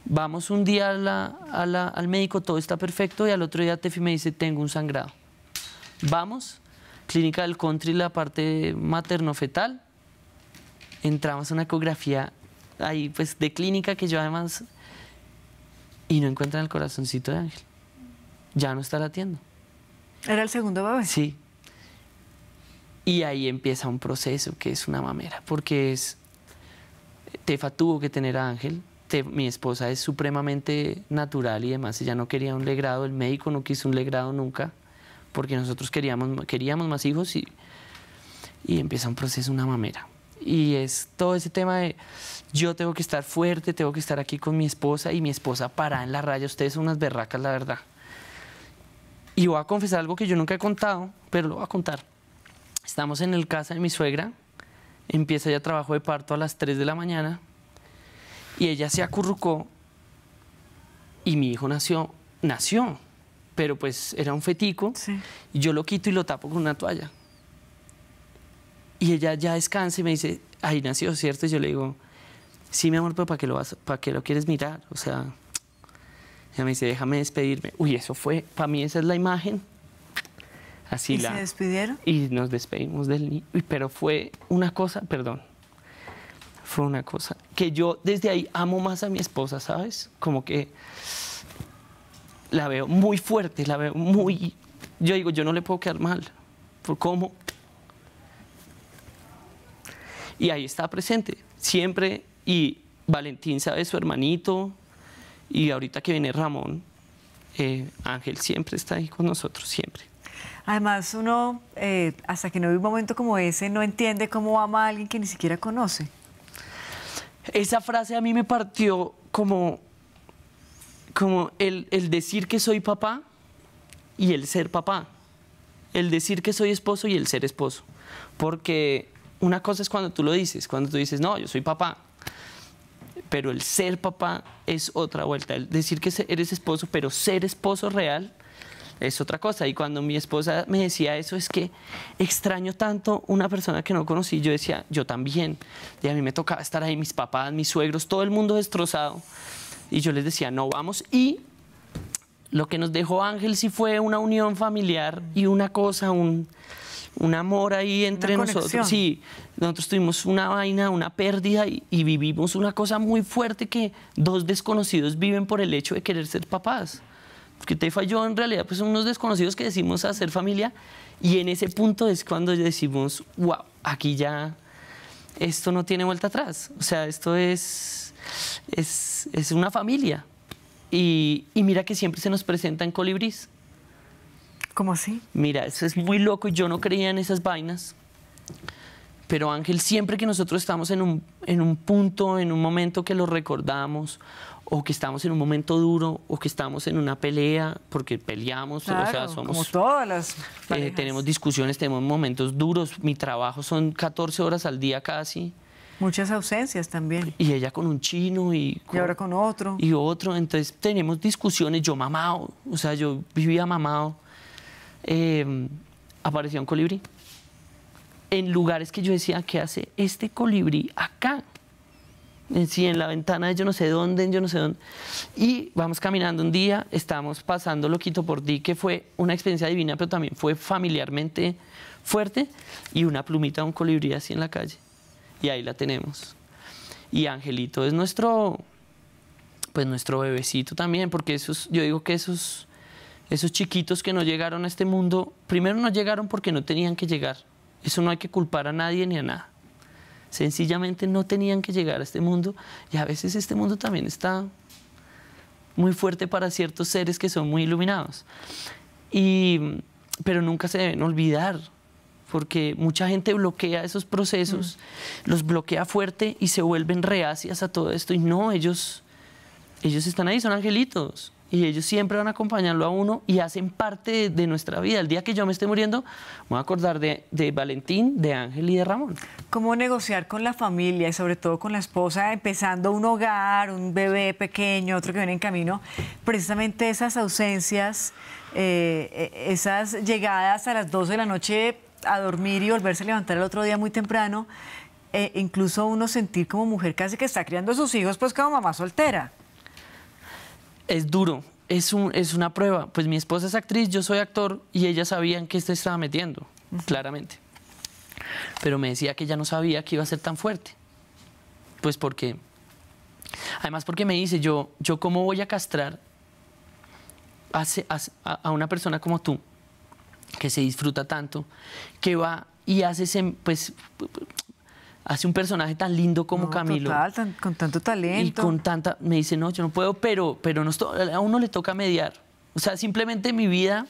Vamos un día al médico, todo está perfecto, y al otro día Tefi me dice, tengo un sangrado. Vamos, clínica del country, la parte materno-fetal, entramos a una ecografía ahí pues de clínica que yo además y no encuentran el corazoncito de Ángel. Ya no está latiendo. ¿Era el segundo bebé? Sí. Y ahí empieza un proceso que es una mamera, porque es Tefa tuvo que tener a Ángel. mi esposa es supremamente natural y demás. Ella no quería un legrado, el médico no quiso un legrado nunca, porque nosotros queríamos, queríamos más hijos y, y empieza un proceso, una mamera y es todo ese tema de yo tengo que estar fuerte, tengo que estar aquí con mi esposa y mi esposa para en la raya, ustedes son unas berracas, la verdad. Y voy a confesar algo que yo nunca he contado, pero lo voy a contar. Estamos en el casa de mi suegra, empieza ya trabajo de parto a las 3 de la mañana y ella se acurrucó y mi hijo nació, nació, pero pues era un fetico, y yo lo quito y lo tapo con una toalla. Y ella ya descansa y me dice, ahí nació, ¿cierto? Y yo le digo, sí, mi amor, pero ¿para qué lo, vas, para lo quieres mirar? O sea, ella me dice, déjame despedirme. Uy, eso fue, para mí esa es la imagen. Así ¿Y la, se despidieron? Y nos despedimos del niño. Pero fue una cosa, perdón, fue una cosa que yo desde ahí amo más a mi esposa, ¿sabes? Como que la veo muy fuerte, la veo muy... Yo digo, yo no le puedo quedar mal. ¿Por cómo? Y ahí está presente, siempre. Y Valentín sabe su hermanito, y ahorita que viene Ramón, eh, Ángel siempre está ahí con nosotros, siempre. Además, uno, eh, hasta que no vive un momento como ese, no entiende cómo ama a alguien que ni siquiera conoce. Esa frase a mí me partió como, como el, el decir que soy papá y el ser papá. El decir que soy esposo y el ser esposo. Porque una cosa es cuando tú lo dices, cuando tú dices, no, yo soy papá. Pero el ser papá es otra vuelta. El decir que eres esposo, pero ser esposo real es otra cosa. Y cuando mi esposa me decía eso, es que extraño tanto una persona que no conocí, yo decía, yo también. Y a mí me tocaba estar ahí, mis papás, mis suegros, todo el mundo destrozado. Y yo les decía, no vamos. Y lo que nos dejó Ángel sí fue una unión familiar y una cosa, un, un amor ahí entre nosotros. Sí, nosotros tuvimos una vaina, una pérdida y, vivimos una cosa muy fuerte que dos desconocidos viven por el hecho de querer ser papás. Porque te yo en realidad, pues son unos desconocidos que decimos hacer familia y en ese punto es cuando decimos, wow, aquí ya esto no tiene vuelta atrás. O sea, esto es, es, una familia. Y, mira que siempre se nos presenta en colibrís. ¿Cómo así? Mira, eso es muy loco y yo no creía en esas vainas. Pero Ángel, siempre que nosotros estamos en un, en un punto, en un momento que lo recordamos, o que estamos en un momento duro, o que estamos en una pelea, porque peleamos, o sea, somos... Como todas las... Eh, tenemos discusiones, tenemos momentos duros, mi trabajo son 14 horas al día casi. Muchas ausencias también. Y ella con un chino y... y ahora con otro. Y otro, entonces tenemos discusiones, yo mamado, o sea, yo vivía mamado. Em, apareció un colibrí. En lugares que yo decía, ¿qué hace este colibrí acá? Eh, sí, en la ventana de yo no sé dónde, yo no sé dónde. Y vamos caminando un día, estamos pasando Loquito por Ti, que fue una experiencia divina, pero también fue familiarmente fuerte, y una plumita de un colibrí así en la calle. Y ahí la tenemos. Y Angelito es nuestro, pues nuestro bebecito también, porque eso yo digo que eso esos chiquitos que no llegaron a este mundo, primero no llegaron porque no tenían que llegar. Eso no hay que culpar a nadie ni a nada. Sencillamente no tenían que llegar a este mundo y a veces este mundo también está muy fuerte para ciertos seres que son muy iluminados. Y, pero nunca se deben olvidar porque mucha gente bloquea esos procesos, mm. los bloquea fuerte y se vuelven reacias a todo esto. Y no, ellos, ellos están ahí, son angelitos y ellos siempre van a acompañarlo a uno y hacen parte de, nuestra vida. El día que yo me esté muriendo, me voy a acordar de, Valentín, de Ángel y de Ramón. ¿Cómo negociar con la familia y sobre todo con la esposa, empezando un hogar, un bebé pequeño, otro que viene en camino, precisamente esas ausencias, eh, e, esas llegadas a las 12 de la noche a dormir y volverse a levantar el otro día muy temprano, e, incluso uno sentir como mujer casi que está criando a sus hijos pues como mamá soltera? es duro, es, es una prueba. Pues mi esposa es actriz, yo soy actor y sabía en que se este estaba metiendo, claramente. Pero me decía que ella no sabía que iba a ser tan fuerte. Pues porque, además porque me dice, yo, yo cómo voy a castrar a, a, una persona como tú, que se disfruta tanto, que va y hace, pues hace un personaje tan lindo como Camilo. con tanto talento. Y con tanta. Me dice, no, yo no puedo, pero, pero no a uno le toca mediar. O sea, simplemente mi vida.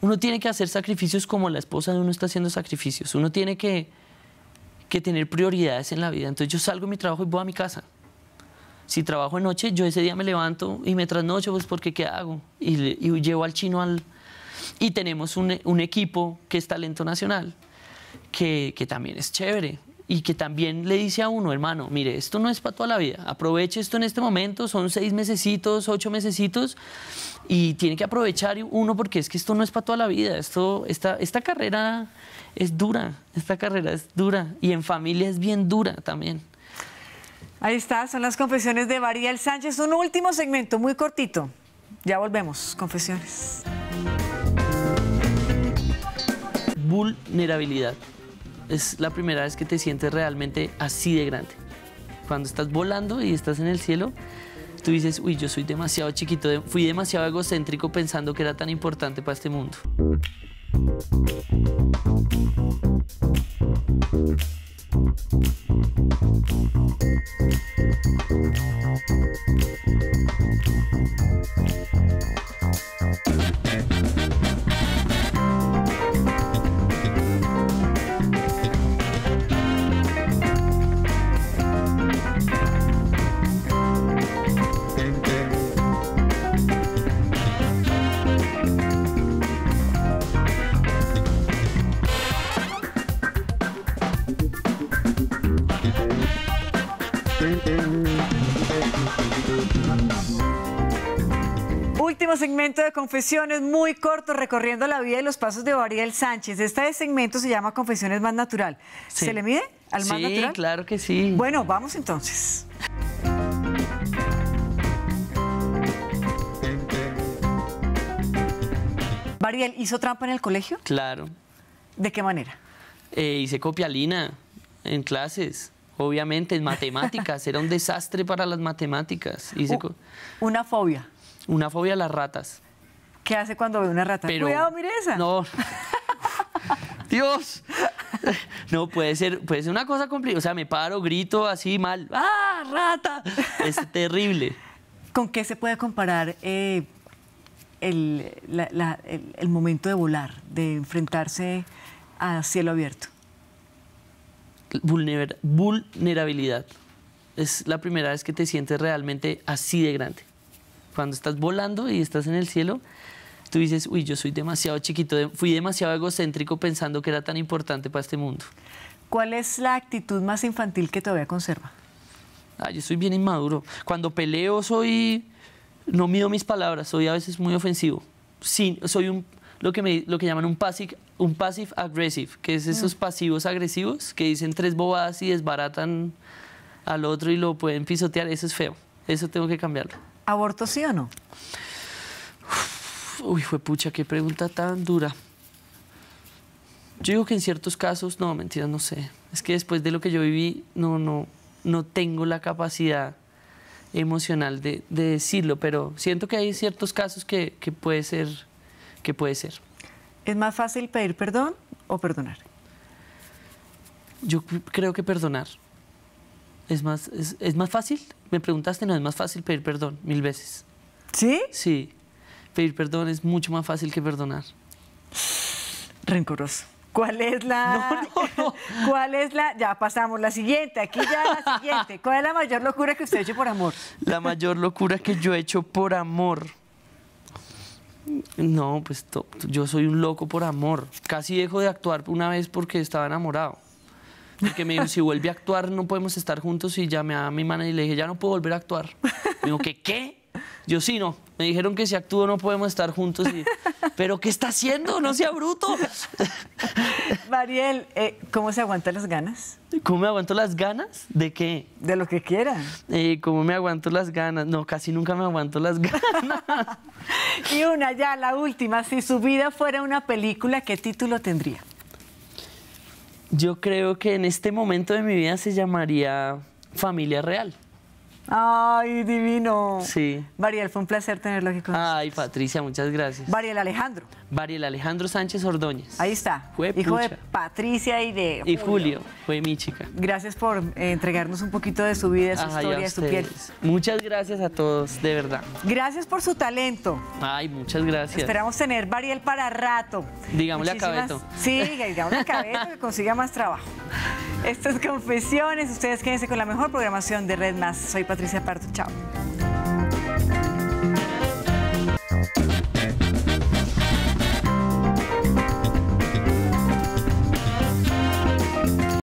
Uno tiene que hacer sacrificios como la esposa de uno está haciendo sacrificios. Uno tiene que, tener prioridades en la vida. Entonces yo salgo de mi trabajo y voy a mi casa. Si trabajo de noche, yo ese día me levanto y me trasnocho, pues porque ¿qué hago? Y, y llevo al chino al... Y tenemos un, un equipo que es talento nacional que, también es chévere y que también le dice a uno, hermano, mire, esto no es para toda la vida, aproveche esto en este momento, son seis mesecitos, ocho mesecitos, y tiene que aprovechar uno porque es que esto no es para toda la vida, esto, esta, esta carrera es dura, esta carrera es dura, y en familia es bien dura también. Ahí está, son las confesiones de Mariel Sánchez, un último segmento muy cortito, ya volvemos, confesiones vulnerabilidad. Es la primera vez que te sientes realmente así de grande. Cuando estás volando y estás en el cielo, tú dices, uy, yo soy demasiado chiquito, fui demasiado egocéntrico pensando que era tan importante para este mundo. segmento de Confesiones, muy corto, recorriendo la vida y los pasos de Variel Sánchez. Este segmento se llama Confesiones Más Natural. ¿Se le mide al más natural? Sí, claro que sí. Bueno, vamos entonces. Bariel, ¿hizo trampa en el colegio? Claro. ¿De qué manera? Eh, hice copialina en clases obviamente, en matemáticas. Era un desastre para las matemáticas. Hice... Una fobia. Una fobia a las ratas. ¿Qué hace cuando ve una rata? Pero, Cuidado, mire esa. No. Dios. No, puede ser, puede ser una cosa complicada. O sea, me paro, grito así mal. ¡Ah, rata! Es terrible. ¿Con qué se puede comparar eh, el, momento de volar, de enfrentarse a cielo abierto? vulnerabilidad. Es la primera vez que te sientes realmente así de grande cuando estás volando y estás en el cielo, tú dices, uy, yo soy demasiado chiquito, fui demasiado egocéntrico pensando que era tan importante para este mundo. ¿Cuál es la actitud más infantil que todavía conserva? Ah, yo soy bien inmaduro. Cuando peleo soy... No mido mis palabras, soy a veces muy ofensivo. Sí, soy un, lo, que me, lo que llaman un passive, un passive aggressive, que es esos mm. pasivos agresivos que dicen tres bobadas y desbaratan al otro y lo pueden pisotear. Eso es feo. Eso tengo que cambiarlo. ¿Aborto sí o no? Uy, fue pucha, qué pregunta tan dura. Yo digo que en ciertos casos, no, mentira, no sé. Es que después de lo que yo viví, no, no, no tengo la capacidad emocional de, decirlo, pero siento que hay ciertos casos que, puede ser, que puede ser. ¿Es más fácil pedir perdón o perdonar? Yo creo que perdonar. Es más, es, más fácil. Me preguntaste, no, es más fácil pedir perdón mil veces. ¿Sí? Sí. Pedir perdón es mucho más fácil que perdonar. Rencoroso. ¿Cuál es la.? No, ¿Cuál es la.? Ya pasamos, la siguiente, aquí ya la siguiente. ¿Cuál es la mayor locura que usted ha hecho por amor? La mayor locura que yo he hecho por amor. No, pues yo soy un loco por amor. Casi dejo de actuar una vez porque estaba enamorado. Porque me dijo, si vuelve a actuar, no podemos estar juntos. Y llamé a mi manager y le dije, ya no puedo volver a actuar. Me dijo, ¿qué? ¿Qué? Yo sí, no. Me dijeron que si actúo no podemos estar juntos. ¿Pero qué está haciendo? No sea bruto. Mariel, eh, ¿cómo se aguantan las ganas? ¿Cómo me aguanto las ganas? ¿De qué? De lo que quieran. Eh, ¿Cómo me aguanto las ganas? No, casi nunca me aguanto las ganas. y una ya, la última. Si su vida fuera una película, ¿qué título tendría? Yo creo que en este momento de mi vida se llamaría familia real. Ay, divino. Sí. Bariel, fue un placer tenerlo aquí con Ay, Patricia, muchas gracias. Bariel Alejandro. Bariel Alejandro Sánchez Ordóñez. Ahí está. Fue hijo de Patricia y de Y Julio, fue mi chica. Gracias por eh, entregarnos un poquito de su vida, de su historia, de su piel. Muchas gracias a todos, de verdad. Gracias por su talento. Ay, muchas gracias. Esperamos tener Bariel para rato. Digámosle a Cabeto. Sí, digámosle a Cabeto que consiga más trabajo. Estas confesiones, ustedes quédense con la mejor programación de Red Más. Soy Patricia. Patricia Pardo. Chao.